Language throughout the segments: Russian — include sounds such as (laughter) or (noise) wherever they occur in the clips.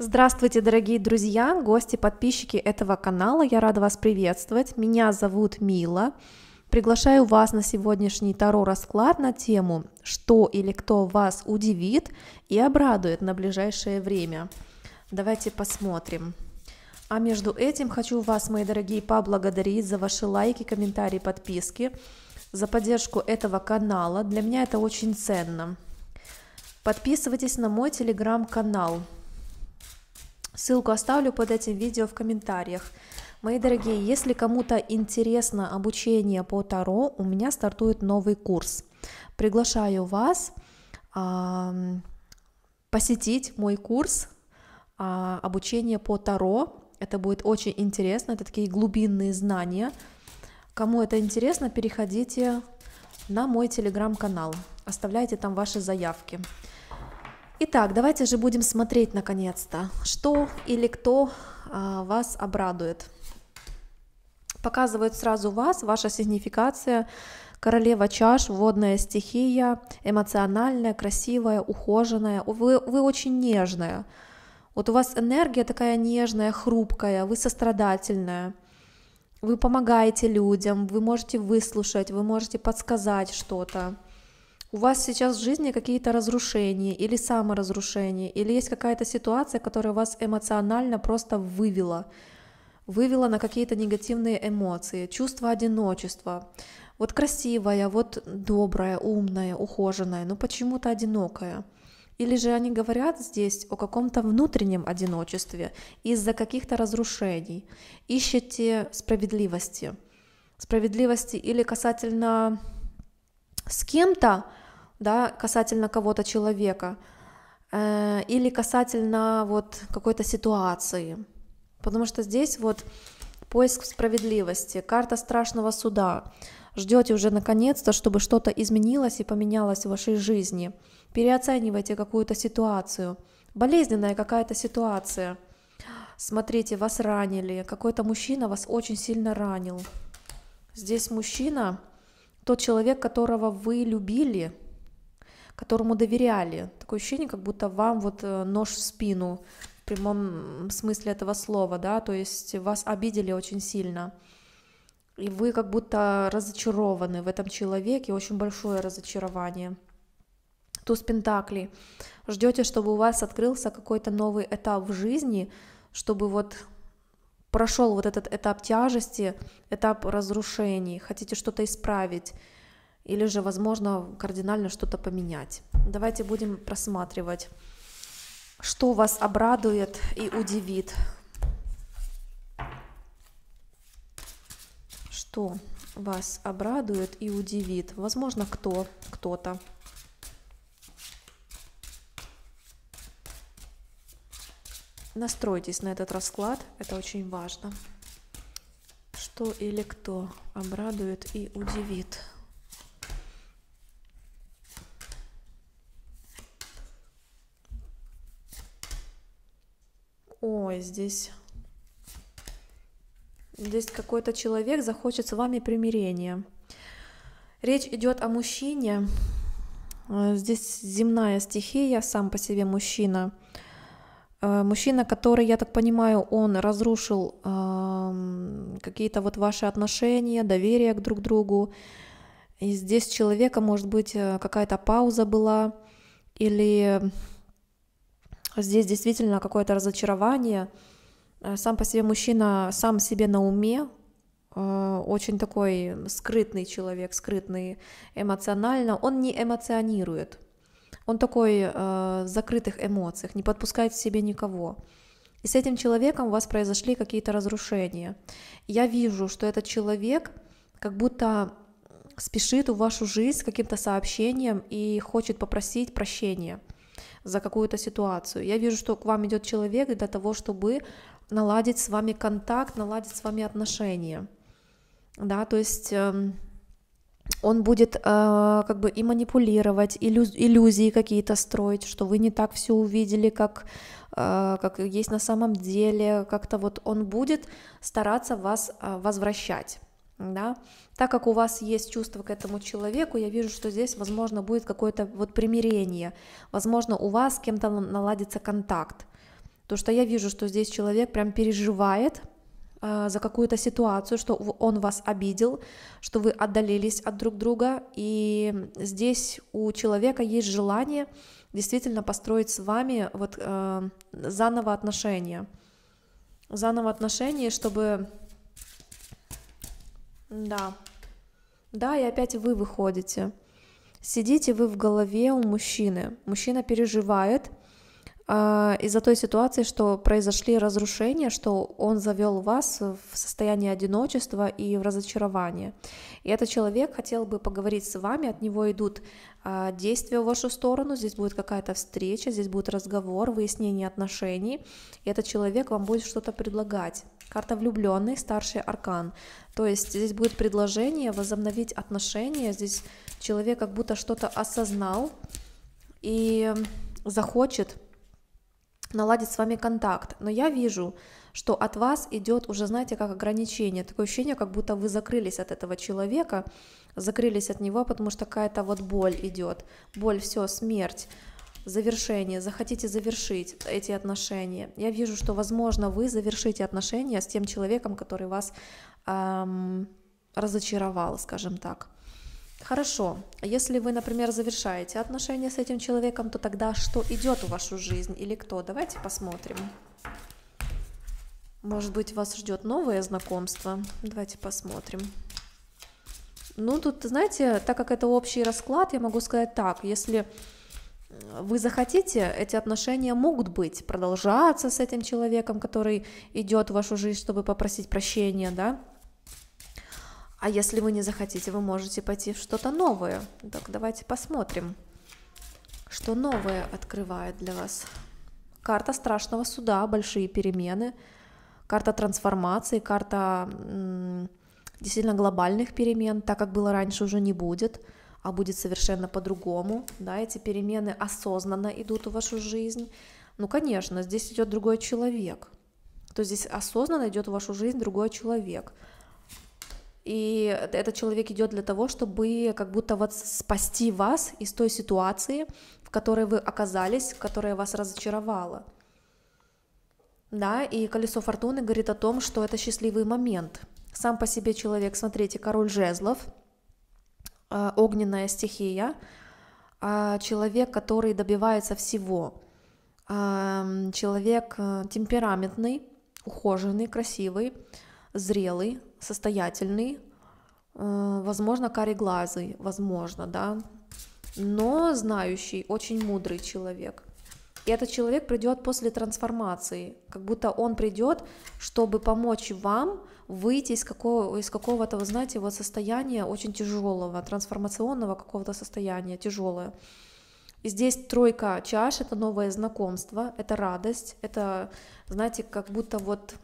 Здравствуйте, дорогие друзья, гости, подписчики этого канала. Я рада вас приветствовать. Меня зовут Мила. Приглашаю вас на сегодняшний Таро-расклад на тему «Что или кто вас удивит и обрадует на ближайшее время?». Давайте посмотрим. А между этим хочу вас, мои дорогие, поблагодарить за ваши лайки, комментарии, подписки, за поддержку этого канала. Для меня это очень ценно. Подписывайтесь на мой телеграм-канал – Ссылку оставлю под этим видео в комментариях. Мои дорогие, если кому-то интересно обучение по Таро, у меня стартует новый курс. Приглашаю вас а, посетить мой курс а, обучение по Таро. Это будет очень интересно, это такие глубинные знания. Кому это интересно, переходите на мой телеграм-канал, оставляйте там ваши заявки. Итак, давайте же будем смотреть наконец-то, что или кто а, вас обрадует. Показывает сразу вас, ваша сигнификация, королева чаш, водная стихия, эмоциональная, красивая, ухоженная, вы, вы очень нежная. Вот у вас энергия такая нежная, хрупкая, вы сострадательная, вы помогаете людям, вы можете выслушать, вы можете подсказать что-то у вас сейчас в жизни какие-то разрушения или саморазрушения, или есть какая-то ситуация, которая вас эмоционально просто вывела, вывела на какие-то негативные эмоции, чувство одиночества. Вот красивая, вот добрая, умная, ухоженная, но почему-то одинокая. Или же они говорят здесь о каком-то внутреннем одиночестве из-за каких-то разрушений. Ищете справедливости. Справедливости или касательно с кем-то, да, касательно кого-то человека э, или касательно вот какой-то ситуации. Потому что здесь вот поиск справедливости, карта страшного суда. Ждете уже наконец-то, чтобы что-то изменилось и поменялось в вашей жизни. Переоценивайте какую-то ситуацию. Болезненная какая-то ситуация. Смотрите, вас ранили. Какой-то мужчина вас очень сильно ранил. Здесь мужчина, тот человек, которого вы любили, которому доверяли. Такое ощущение, как будто вам вот э, нож в спину в прямом смысле этого слова, да, то есть вас обидели очень сильно. И вы как будто разочарованы в этом человеке, очень большое разочарование. Туз Пентакли. Ждете, чтобы у вас открылся какой-то новый этап в жизни, чтобы вот прошел вот этот этап тяжести, этап разрушений, хотите что-то исправить, или же, возможно, кардинально что-то поменять. Давайте будем просматривать, что вас обрадует и удивит. Что вас обрадует и удивит? Возможно, кто, кто-то. Настройтесь на этот расклад, это очень важно. Что или кто обрадует и удивит? Ой, здесь... Здесь какой-то человек захочет с вами примирения. Речь идет о мужчине. Э, здесь земная стихия, сам по себе мужчина. Э, мужчина, который, я так понимаю, он разрушил э, какие-то вот ваши отношения, доверие к друг другу. И здесь человека, может быть, э, какая-то пауза была, или Здесь действительно какое-то разочарование. Э, сам по себе мужчина сам себе на уме, э, очень такой скрытный человек, скрытный эмоционально. Он не эмоционирует. Он такой э, в закрытых эмоциях, не подпускает к себе никого. И с этим человеком у вас произошли какие-то разрушения. Я вижу, что этот человек как будто спешит в вашу жизнь с каким-то сообщением и хочет попросить прощения – за какую-то ситуацию. Я вижу, что к вам идет человек для того, чтобы наладить с вами контакт, наладить с вами отношения. Да, то есть эм, он будет э, как бы и манипулировать, иллюз, иллюзии какие-то строить, что вы не так все увидели, как, э, как есть на самом деле, как-то вот он будет стараться вас э, возвращать да, так как у вас есть чувство к этому человеку, я вижу, что здесь, возможно, будет какое-то вот примирение, возможно, у вас с кем-то наладится контакт, то что я вижу, что здесь человек прям переживает э, за какую-то ситуацию, что он вас обидел, что вы отдалились от друг друга, и здесь у человека есть желание действительно построить с вами вот э, заново отношения, заново отношения, чтобы да. Да, и опять вы выходите. Сидите вы в голове у мужчины. Мужчина переживает, а, из-за той ситуации, что произошли разрушения, что он завел вас в состояние одиночества и в разочарование. И этот человек хотел бы поговорить с вами, от него идут а, действия в вашу сторону, здесь будет какая-то встреча, здесь будет разговор, выяснение отношений, и этот человек вам будет что-то предлагать. Карта влюбленных, старший аркан. То есть здесь будет предложение возобновить отношения, здесь человек как будто что-то осознал и захочет наладить с вами контакт. Но я вижу, что от вас идет уже, знаете, как ограничение, такое ощущение, как будто вы закрылись от этого человека, закрылись от него, потому что какая-то вот боль идет, боль, все, смерть, завершение, захотите завершить эти отношения. Я вижу, что, возможно, вы завершите отношения с тем человеком, который вас эм, разочаровал, скажем так. Хорошо, если вы, например, завершаете отношения с этим человеком, то тогда что идет в вашу жизнь или кто? Давайте посмотрим. Может быть, вас ждет новое знакомство. Давайте посмотрим. Ну, тут, знаете, так как это общий расклад, я могу сказать так, если э, вы захотите, эти отношения могут быть, продолжаться с этим человеком, который идет в вашу жизнь, чтобы попросить прощения, да, а если вы не захотите, вы можете пойти в что-то новое. Так, давайте посмотрим, что новое открывает для вас. Карта страшного суда, большие перемены, карта трансформации, карта действительно глобальных перемен, так как было раньше, уже не будет, а будет совершенно по-другому. Да, эти перемены осознанно идут в вашу жизнь. Ну, конечно, здесь идет другой человек. То есть здесь осознанно идет в вашу жизнь другой человек – и этот человек идет для того, чтобы как будто вот спасти вас из той ситуации, в которой вы оказались, которая вас разочаровала. Да, и колесо фортуны говорит о том, что это счастливый момент. Сам по себе человек, смотрите, король жезлов, а, огненная стихия, а, человек, который добивается всего, человек э, темпераментный, ухоженный, красивый, зрелый, состоятельный, э, возможно, кареглазый, возможно, да, но знающий, очень мудрый человек. И этот человек придет после трансформации, как будто он придет, чтобы помочь вам выйти из, какого, из какого-то, вы знаете, вот состояния очень тяжелого, трансформационного какого-то состояния, тяжелое. И здесь тройка чаш, это новое знакомство, это радость, это, знаете, как будто вот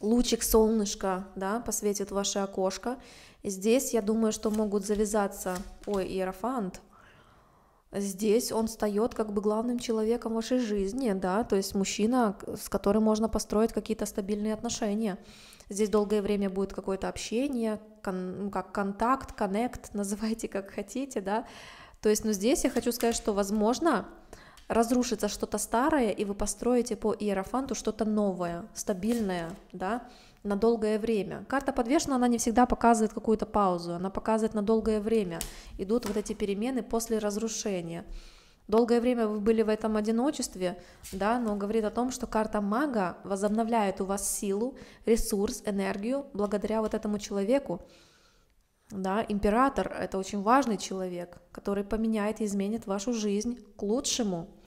лучик солнышка, да, посветит ваше окошко. Здесь, я думаю, что могут завязаться... Ой, иерофант. Здесь он встает как бы главным человеком вашей жизни, да, то есть мужчина, с которым можно построить какие-то стабильные отношения. Здесь долгое время будет какое-то общение, кон, ну, как контакт, коннект, (laughs) называйте как хотите, да. То есть, ну, здесь я хочу сказать, что, возможно, разрушится что-то старое, и вы построите по иерофанту что-то новое, стабильное, да, на долгое время. Карта подвешена, она не всегда показывает какую-то паузу, она показывает на долгое время. Идут вот эти перемены после разрушения. Долгое время вы были в этом одиночестве, да, но говорит о том, что карта мага возобновляет у вас силу, ресурс, энергию благодаря вот этому человеку. Да, император – это очень важный человек, который поменяет и изменит вашу жизнь к лучшему –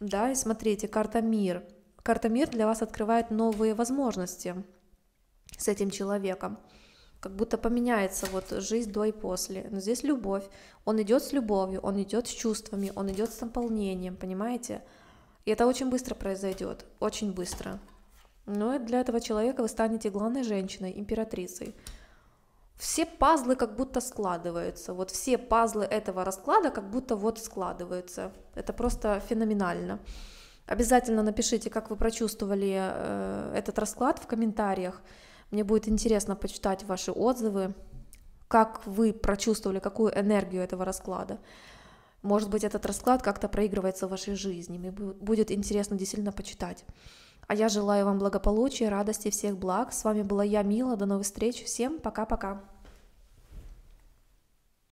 да, и смотрите, карта мир. Карта мир для вас открывает новые возможности с этим человеком. Как будто поменяется вот жизнь до и после. Но здесь любовь. Он идет с любовью, он идет с чувствами, он идет с наполнением, понимаете? И это очень быстро произойдет, очень быстро. Но ну для этого человека вы станете главной женщиной, императрицей все пазлы как будто складываются. Вот все пазлы этого расклада как будто вот складываются. Это просто феноменально. Обязательно напишите, как вы прочувствовали э, этот расклад в комментариях. Мне будет интересно почитать ваши отзывы, как вы прочувствовали, какую энергию этого расклада. Может быть, этот расклад как-то проигрывается в вашей жизни. Мне будет интересно действительно почитать. А я желаю вам благополучия, радости, всех благ. С вами была я, Мила. До новых встреч. Всем пока-пока.